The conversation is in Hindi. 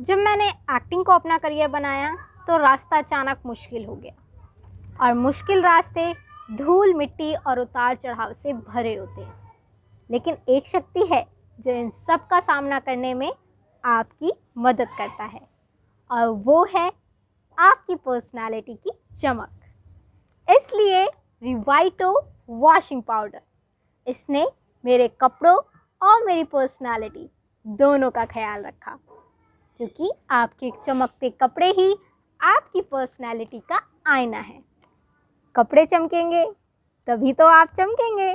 जब मैंने एक्टिंग को अपना करियर बनाया तो रास्ता अचानक मुश्किल हो गया और मुश्किल रास्ते धूल मिट्टी और उतार चढ़ाव से भरे होते हैं लेकिन एक शक्ति है जो इन सब का सामना करने में आपकी मदद करता है और वो है आपकी पर्सनालिटी की चमक इसलिए रिवाइटो वॉशिंग पाउडर इसने मेरे कपड़ों और मेरी पर्सनालिटी दोनों का ख्याल रखा क्योंकि आपके चमकते कपड़े ही आपकी पर्सनैलिटी का आईना है कपड़े चमकेंगे तभी तो आप चमकेंगे